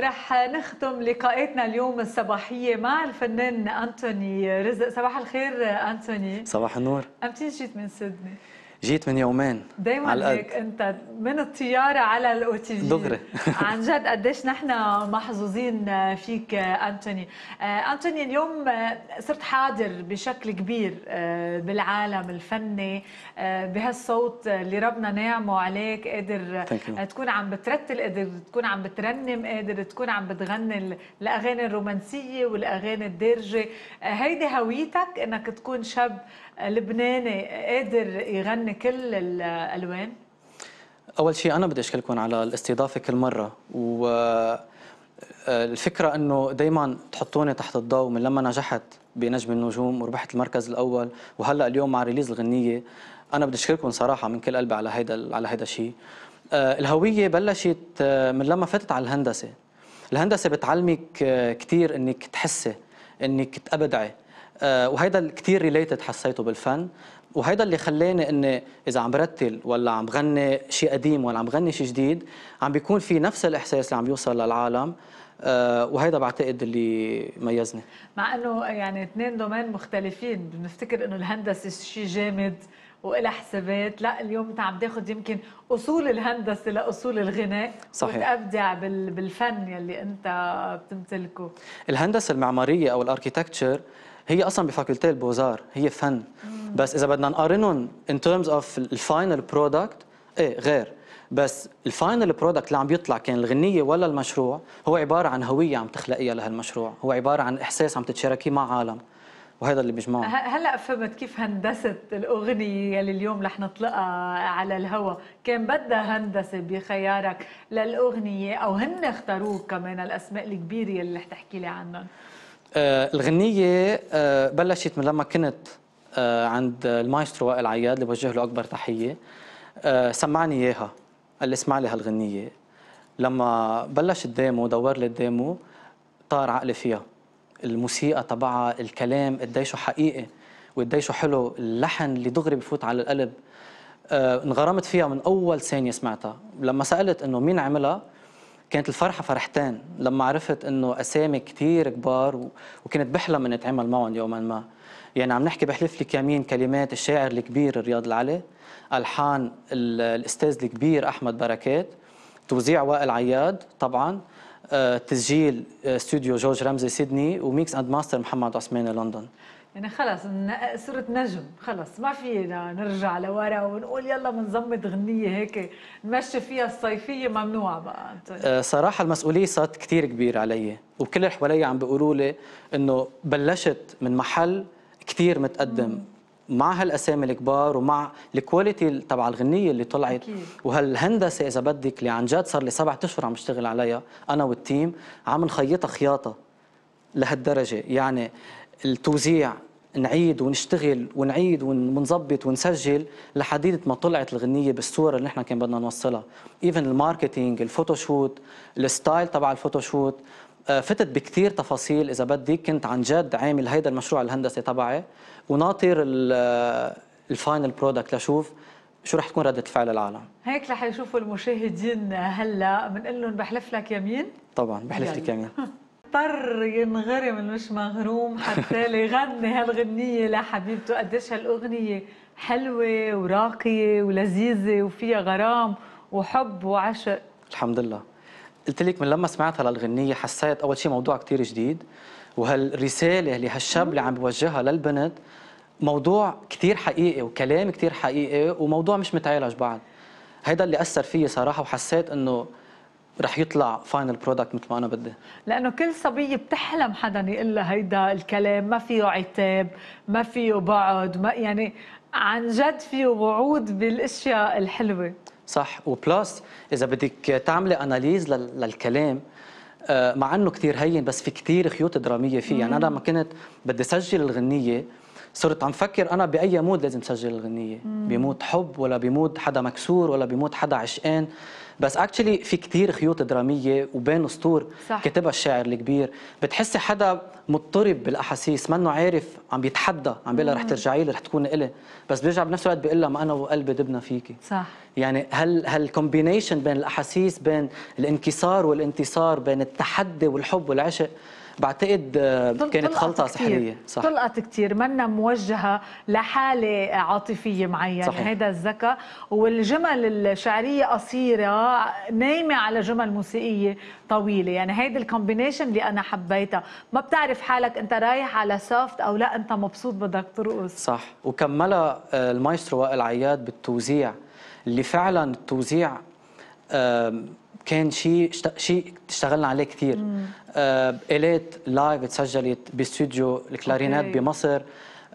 رح نختم لقائتنا اليوم الصباحية مع الفنان أنتوني رزق صباح الخير أنتوني صباح النور أمتين جيت من سيدني؟ جيت من يومين دايما على هيك انت من الطياره على الاوتيل دغري عن جد قديش نحن محظوظين فيك انتوني آه، انتوني اليوم آه، صرت حاضر بشكل كبير آه، بالعالم الفني بهالصوت اللي ربنا نعمه عليك قادر تكون عم بترتل قادر تكون عم بترنم قادر تكون عم بتغني الاغاني الرومانسيه والاغاني الدارجه هيدي هويتك انك تكون شاب لبناني قادر يغني كل الالوان اول شيء انا بدي اشكركم على الاستضافه كل مره و آه، الفكرة أنه دايما تحطوني تحت الضوء من لما نجحت بنجم النجوم وربحت المركز الأول وهلأ اليوم مع ريليز الغنية أنا بدي أشكركم صراحة من كل قلبي على هيدا على هيدا الشيء آه، الهوية بلشت آه، من لما فتت على الهندسة الهندسة بتعلمك كثير أنك تحسي أنك تبدعي آه، وهيدا الكثير ريليتد حسيته بالفن وهيدا اللي خلاني اني اذا عم برتل ولا عم غني شيء قديم ولا عم غني شيء جديد عم بيكون في نفس الاحساس اللي عم يوصل للعالم آه، وهيدا بعتقد اللي ميزني مع انه يعني اثنين دومين مختلفين بنفتكر انه الهندسه شيء جامد وإلى حسابات لا اليوم انت عم تاخذ يمكن اصول الهندسه لاصول الغناء صحيح وتبدع بالفن يلي انت بتمتلكه الهندسه المعماريه او الاركيتكتشر هي اصلا بفاكولتي البوزار هي فن بس اذا بدنا نقارنهم ان ترمز اوف الفاينل برودكت ايه غير بس الفاينل برودكت اللي عم بيطلع كان الغنيه ولا المشروع هو عباره عن هويه عم تخلقيها لهالمشروع هو عباره عن احساس عم تتشاركيه مع عالم وهذا اللي بيجمعهم هلا فهمت كيف هندسه الاغنيه اللي اليوم رح نطلقها على الهوا كان بدها هندسه بخيارك للاغنيه او هن اختاروك كمان الاسماء الكبيره اللي رح تحكي لي عنهم آه، الغنية آه، بلشت من لما كنت آه، عند المايسترو وائل عياد اللي بوجه له أكبر تحية سمعني إياها قال لي اسمع لي هالغنية لما بلش الديمو دور لي الديمو طار عقلي فيها الموسيقى تبعها الكلام قديشه حقيقي وقديشه حلو اللحن اللي دغري بفوت على القلب انغرمت فيها من اول ثانيه سمعتها لما سالت انه مين عملها كانت الفرحه فرحتين لما عرفت انه اسامي كثير كبار و... وكنت بحلم اني اتعامل معهم يوما ما يعني عم نحكي بحلف لك يمين كلمات الشاعر الكبير رياض العلي الحان الاستاذ الكبير احمد بركات توزيع وائل عياد طبعا آه، تسجيل آه، استوديو جورج رمزي سيدني وميكس اند ماستر محمد عثمان لندن يعني خلص صرت نجم خلص ما فينا نرجع لورا ونقول يلا بنظبط غنية هيك نمشي فيها الصيفية ممنوعة بقى أه، صراحة المسؤولية صارت كثير كبيرة علي وكل اللي حوالي عم بيقولوا لي انه بلشت من محل كثير متقدم مع هالاسامي الكبار ومع الكواليتي تبع الغنيه اللي طلعت أكيد. وهالهندسه اذا بدك اللي عن جد صار لي سبع اشهر عم اشتغل عليها انا والتيم عم نخيطها خياطه لهالدرجه يعني التوزيع نعيد ونشتغل ونعيد ونظبط ونسجل لحديدة ما طلعت الغنية بالصورة اللي نحن كان بدنا نوصلها ايفن الماركتينج الفوتوشوت الستايل تبع الفوتوشوت آه، فتت بكثير تفاصيل اذا بدي كنت عن جد عامل هيدا المشروع الهندسي تبعي وناطر آه، الفاينل برودكت لشوف شو رح تكون ردة فعل العالم هيك رح يشوفوا المشاهدين هلا بنقول لهم بحلف لك يمين طبعا بحلف لك يمين اضطر ينغرم المش مغروم حتى يغني هالغنية لحبيبته قديش هالأغنية حلوة وراقية ولذيذة وفيها غرام وحب وعشق الحمد لله قلت لك من لما سمعت هالغنية حسيت أول شيء موضوع كتير جديد وهالرسالة اللي هالشاب اللي عم بوجهها للبنت موضوع كتير حقيقي وكلام كتير حقيقي وموضوع مش متعالج بعد هيدا اللي أثر فيي صراحة وحسيت إنه رح يطلع فاينل برودكت مثل ما انا بدي لانه كل صبيه بتحلم حدا يقول لها هيدا الكلام ما فيه عتاب ما فيه بعد ما يعني عن جد فيه وعود بالاشياء الحلوه صح وبلس اذا بدك تعملي اناليز للكلام آه، مع انه كثير هين بس في كثير خيوط دراميه فيه يعني انا لما كنت بدي اسجل الغنيه صرت عم فكر انا باي مود لازم سجل الغنيه بمود حب ولا بمود حدا مكسور ولا بمود حدا عشقان بس اكشلي في كثير خيوط دراميه وبين سطور كتبها الشاعر الكبير بتحسي حدا مضطرب بالاحاسيس منه عارف عم بيتحدى عم بيقول رح ترجعي لي رح تكون إلي بس بيرجع بنفس الوقت بيقول لها ما انا وقلبي دبنا فيكي صح يعني هل هالكومبينيشن بين الاحاسيس بين الانكسار والانتصار بين التحدي والحب والعشق بعتقد آه، كانت خلطه سحريه صح طلقت كثير منا موجهه لحاله عاطفيه معينه هذا الذكاء والجمل الشعريه قصيره نايمه على جمل موسيقيه طويله يعني هيدي الكومبينيشن اللي انا حبيتها ما بتعرف حالك انت رايح على سوفت او لا انت مبسوط بدك ترقص صح وكملها آه، المايسترو وائل عياد بالتوزيع اللي فعلا التوزيع كان شيء شيء اشتغلنا عليه كثير آه، الات لايف اتسجلت باستوديو الكلارينات أوكي. بمصر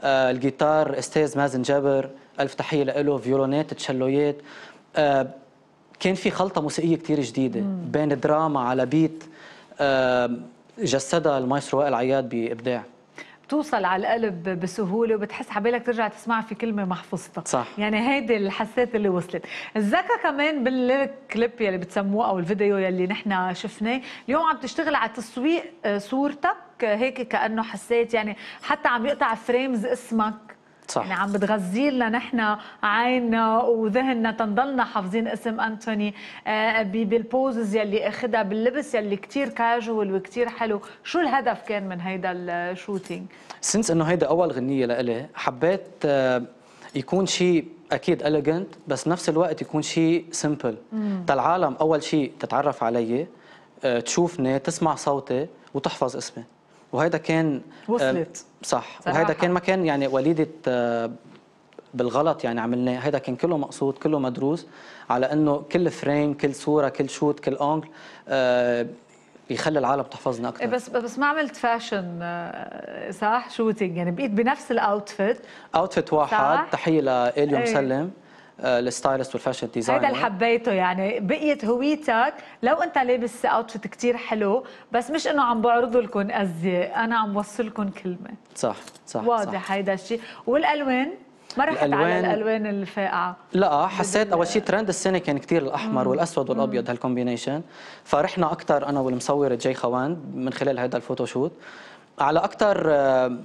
آه الجيتار استاذ مازن جابر الف تحيه له فيولونات تشلويات آه كان في خلطه موسيقيه كثير جديده مم. بين دراما على بيت آه جسدها المايسترو وائل عياد بابداع بتوصل على القلب بسهوله وبتحس حبالك ترجع تسمعها في كلمه محفوظتها صح يعني هيدي الحسات اللي وصلت الزكا كمان بالكليب يلي بتسموه او الفيديو يلي نحن شفناه اليوم عم تشتغل على تسويق آه، صورتك آه، هيك كانه حسيت يعني حتى عم يقطع فريمز اسمك صح. يعني عم بتغذي لنا نحن عيننا وذهننا تنضلنا حافظين اسم انتوني آه، بالبوزز يلي اخذها باللبس يلي كثير كاجوال وكثير حلو شو الهدف كان من هيدا الشوتينج سنس انه هيدا اول غنيه لإلي حبيت آه، يكون شيء اكيد اليجنت بس نفس الوقت يكون شيء سمبل تالعالم اول شيء تتعرف علي آه، تشوفني تسمع صوتي وتحفظ اسمي وهيدا كان وصلت آه، صح وهيدا كان ما كان يعني وليده آه، بالغلط يعني عملناه هيدا كان كله مقصود كله مدروس على انه كل فريم كل صوره كل شوت كل انجل آه بيخلي العالم تحفظنا اكثر إيه، بس بس ما عملت فاشن آه، صح شوتينج يعني بقيت بنفس الاوتفيت اوتفيت واحد صح؟ تحيه لاليو مسلم الستايلست آه، والفاشن ديزاينر هذا اللي حبيته يعني بقيت هويتك لو انت لابس اوتفيت كثير حلو بس مش انه عم بعرض لكم ازياء انا عم وصلكم كلمه صح صح واضح هيدا الشيء والالوان ما رحت الألوان... على الالوان الفاقعه لا حسيت اول شيء ترند السنه كان كثير الاحمر مم. والاسود والابيض هالكومبينيشن فرحنا اكثر انا والمصوره جاي خوان من خلال هذا الفوتوشوت على اكثر آه،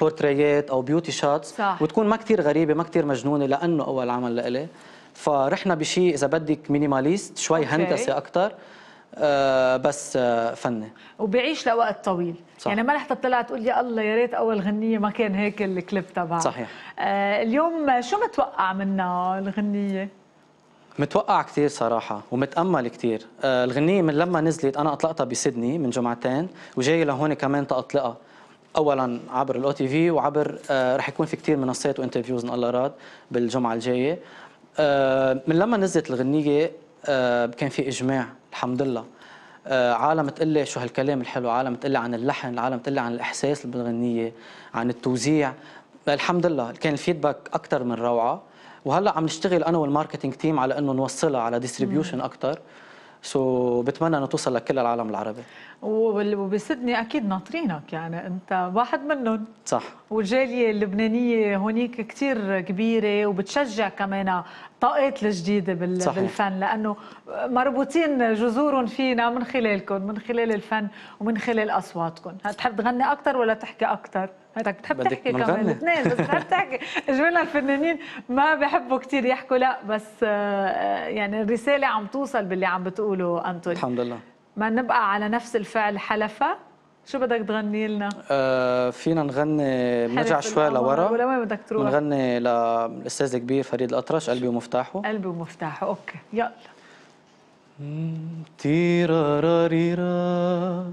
بورتريات آه، او بيوتي شوتس وتكون ما كثير غريبه ما كثير مجنونه لانه اول عمل لإلي فرحنا بشيء اذا بدك مينيماليست شوي هندسه اكثر آه بس آه فني وبيعيش لوقت طويل صح. يعني ما رح تطلع تقول يا الله يا ريت اول غنيه ما كان هيك الكليب تبعها صحيح آه اليوم شو متوقع منها الغنيه متوقع كثير صراحة ومتأمل كثير آه الغنية من لما نزلت أنا أطلقتها بسيدني من جمعتين وجاي لهون كمان تأطلقها اولا عبر الاو تي في وعبر آه رح يكون في كثير منصات وانترفيوز ان الله راد بالجمعه الجايه آه من لما نزلت الغنيه آه كان في اجماع الحمد لله آه عالم لي شو هالكلام الحلو عالم تقول عن اللحن عالم تقول عن الاحساس بالغنيه عن التوزيع الحمد لله كان الفيدباك اكثر من روعه وهلا عم نشتغل انا والماركتينج تيم على انه نوصلها على ديستريبيوشن اكثر سو بتمنى انه توصل لكل العالم العربي وبسدني اكيد ناطرينك يعني انت واحد منهم صح والجاليه اللبنانيه هونيك كثير كبيره وبتشجع كمان الطاقات الجديده بال صحيح. بالفن لانه مربوطين جذورهم فينا من خلالكم من خلال الفن ومن خلال اصواتكم تحب تغني اكثر ولا تحكي اكثر هذاك بتحب تحكي كمان الاثنين بس بتحب تحكي جميلنا الفنانين ما بحبوا كثير يحكوا لا بس آه، يعني الرساله عم توصل باللي عم بتقوله انتوني الحمد لله ما نبقى على نفس الفعل حلفة شو بدك تغني لنا؟ آه فينا نغني نرجع شوي لورا لوين بدك تروح؟ نغني للاستاذ الكبير فريد الاطرش قلبي ومفتاحه قلبي ومفتاحه اوكي يلا تيراراريرا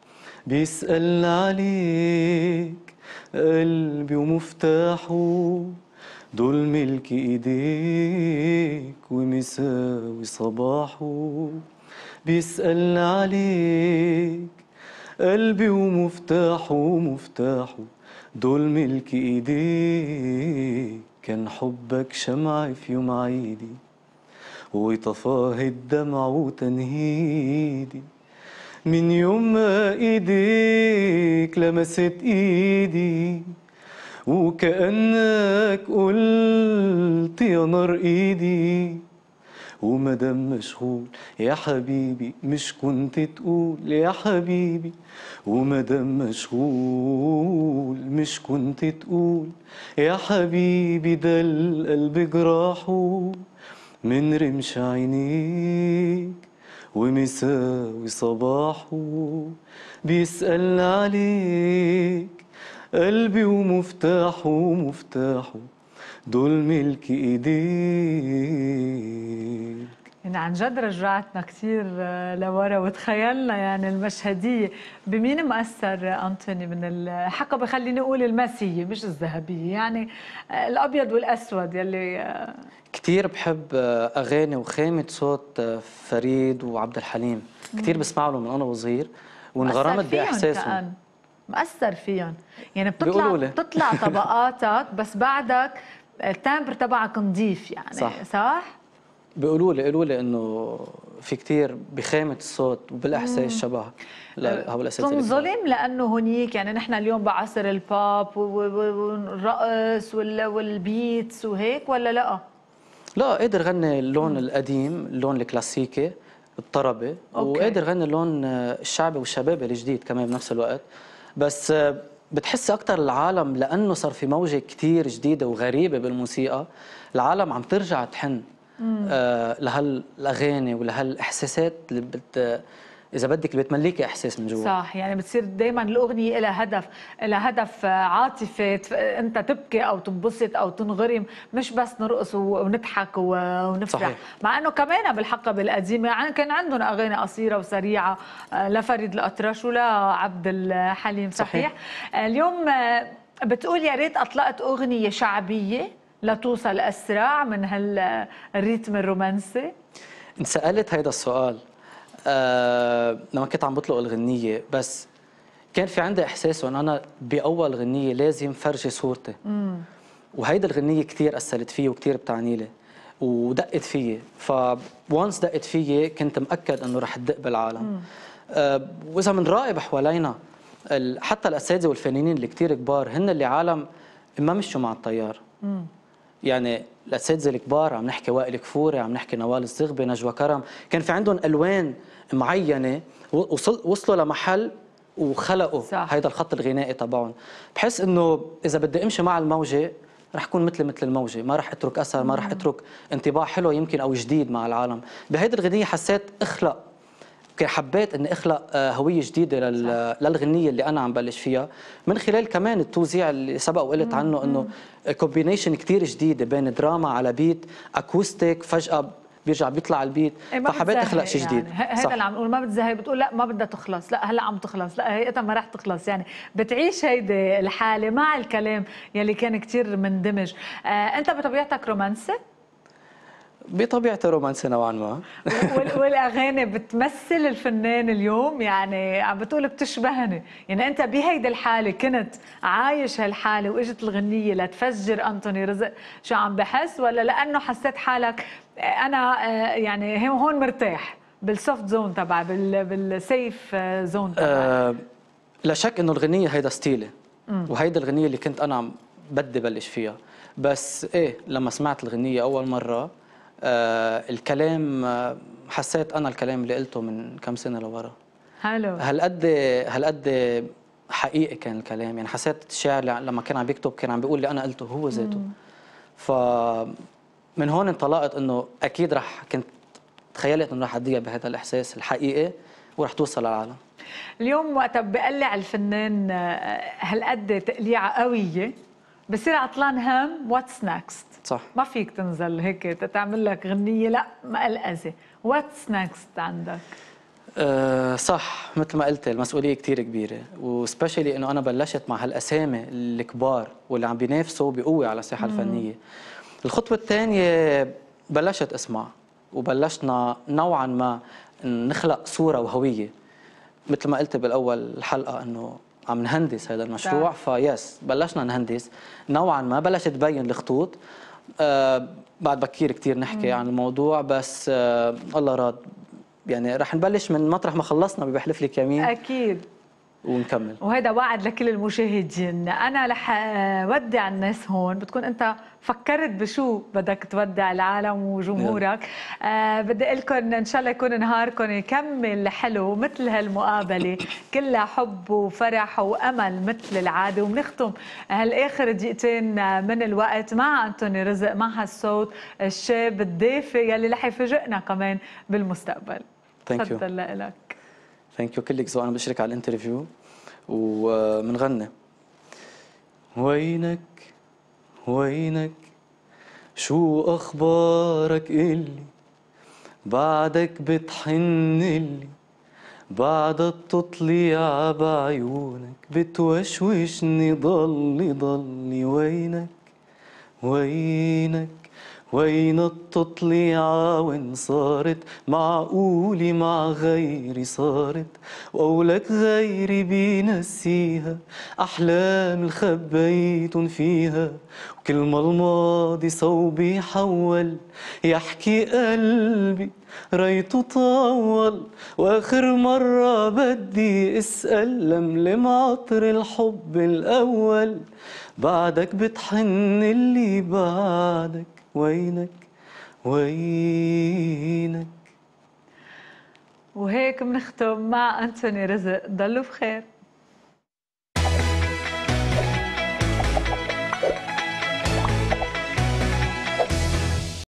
بيسأل عليك قلبي ومفتاحه دول ملك ايديك ومساوي صباحه بيسأل عليك قلبي ومفتاحه مفتاحه دول ملك ايديك كان حبك شمع في يوم عيدي وطفاه الدمع وتنهيدي من يوم ما ايديك لمست ايدي وكأنك قلت يا نار ايدي ومدام مشغول يا حبيبي مش كنت تقول يا حبيبي ومدام مشغول مش كنت تقول يا حبيبي ده القلب جراحه من رمش عينيك ومساوي صباحه بيسأل عليك قلبي ومفتاحه ومفتاحه دول ملك ايديك يعني عن جد رجعتنا كثير آه، لورا وتخيلنا يعني المشهديه بمين مأثر آه، انتوني من الحقبه خليني اقول الماسيه مش الذهبيه يعني آه، الابيض والاسود يلي كثير بحب اغاني وخامه صوت فريد وعبد الحليم كثير بسمع له من انا وصغير وانغرمت باحساسهم مأثر فيهم يعني بتطلع بتطلع طبقاتك بس بعدك التامبر تبعك نظيف يعني صح, صح؟ بيقولوا لي قالوا لي انه في كثير بخامه الصوت وبالاحساء الشبه لهؤلاء الاساتذه بتنظلم لانه هنيك يعني نحن اليوم بعصر البوب والرقص والبيتس وهيك ولا لا؟ لا قادر غني اللون القديم اللون الكلاسيكي الطربي وقادر غني اللون الشعبي والشبابي الجديد كمان بنفس الوقت بس بتحس اكثر العالم لانه صار في موجه كثير جديده وغريبه بالموسيقى العالم عم ترجع تحن آه، لهالاغاني ولهالاحساسات اللي بت اذا بدك بتمليك احساس من جوا صح يعني بتصير دائما الاغنيه لها هدف لها هدف عاطفي انت تبكي او تنبسط او تنغرم مش بس نرقص ونضحك ونفرح صحيح. مع انه كمان بالحقبه القديمه يعني كان عندهم اغاني قصيره وسريعه آه، لفريد الاطرش ولا عبد الحليم صحيح, صحيح. آه، اليوم بتقول يا ريت اطلقت اغنيه شعبيه لتوصل أسرع من هالريتم الرومانسي؟ انسألت هيدا السؤال أه لما كنت عم بطلق الغنية بس كان في عندي إحساس أن أنا بأول غنية لازم فرجي صورتي وهيدي وهيدا الغنية كثير أثرت فيي وكثير بتعني لي ودقت فيي فونس دقت فيي كنت مأكد أنه رح تدق بالعالم أه وإذا بنراقب حوالينا حتى الأساتذة والفنانين اللي كثير كبار هن اللي عالم ما مشوا مع التيار مم. يعني الاساتذه الكبار عم نحكي وائل كفوري عم نحكي نوال الزغبي نجوى كرم كان في عندهم الوان معينه وصل وصلوا لمحل وخلقوا صح. هيدا الخط الغنائي تبعهم بحس انه اذا بدي امشي مع الموجه رح كون مثل مثل الموجه ما رح اترك اثر ما رح اترك انطباع حلو يمكن او جديد مع العالم بهيدي الغنيه حسيت اخلق اوكي حبيت اني اخلق آه، هويه جديده لل... للغنيه اللي انا عم بلش فيها من خلال كمان التوزيع اللي سبق وقلت عنه انه كومبينيشن كثير جديده بين دراما على بيت اكوستيك فجاه بيرجع بيطلع البيت فحبيت اخلق شيء جديد يعني. هذا اللي عم نقول ما بتزهق بتقول لا ما بدها تخلص لا هلا عم تخلص لا هي ما راح تخلص يعني بتعيش هيدي الحاله مع الكلام يلي كان كثير مندمج آه انت بطبيعتك رومانسي بطبيعته رومانسي نوعا ما والاغاني بتمثل الفنان اليوم يعني عم بتقول بتشبهني يعني انت بهيدي الحاله كنت عايش هالحاله واجت الغنيه لتفجر انطوني رزق شو عم بحس ولا لانه حسيت حالك انا آه، يعني هون مرتاح بالسوفت زون تبعي بالسيف زون آه، تبعي أه لا شك انه الغنيه هيدا ستيلي وهيدا الغنيه اللي كنت انا عم بدي بلش فيها بس ايه لما سمعت الغنيه اول مره آه، الكلام آه، حسيت انا الكلام اللي قلته من كم سنه لورا حلو هالقد هالقد حقيقي كان الكلام يعني حسيت الشاعر لما كان عم بيكتب كان عم بيقول اللي انا قلته هو ذاته ف من هون انطلقت انه اكيد رح كنت تخيلت انه رح اديها بهذا الاحساس الحقيقي ورح توصل للعالم اليوم وقتها بقلع الفنان هالقد آه، تقليعه قويه بصير عطلان هم واتس نكست صح ما فيك تنزل هيك تعمل لك غنيه لا ما الاذي واتس نيكست عندك أه صح مثل ما قلت المسؤوليه كثير كبيره وسبيشلي انه انا بلشت مع هالاسامي الكبار واللي عم بينافسوا بقوه على الساحه الفنيه الخطوه الثانيه بلشت اسمع وبلشنا نوعا ما نخلق صوره وهويه مثل ما قلت بالاول الحلقه انه عم نهندس هذا المشروع فيس بلشنا نهندس نوعا ما بلشت تبين الخطوط آه، بعد بكير كثير نحكي عن الموضوع بس آه، الله راد يعني رح نبلش من مطرح ما خلصنا ببحلف لك يمين اكيد ونكمل وهذا وعد لكل المشاهدين انا رح آه، ودع الناس هون بتكون انت فكرت بشو بدك تودع العالم وجمهورك آه بدي اقول لكم ان شاء الله يكون نهاركم يكمل حلو مثل هالمقابله كلها حب وفرح وامل مثل العاده وبنختم هالاخر دقيقتين من الوقت مع انتوني رزق مع هالصوت الشاب الدافئ يلي رح يفاجئنا كمان بالمستقبل تفضل لك ثانك يو كلك سواء انا بشرك على الانترفيو وبنغني وينك وينك شو اخبارك اللي بعدك بتحن اللي بعد التطليع بعيونك بتوشوشني ضلي ضلي وينك وينك وين التطليعة وين صارت معقولي مع غيري صارت وقولك غيري بينسيها أحلام الخبيتن فيها وكل ما الماضي صوبي حول يحكي قلبي ريته طول واخر مرة بدي اسأل لملم عطر الحب الاول بعدك بتحن اللي بعدك وينك وينك وهيك بنختم مع أنتوني رزق ضلوا بخير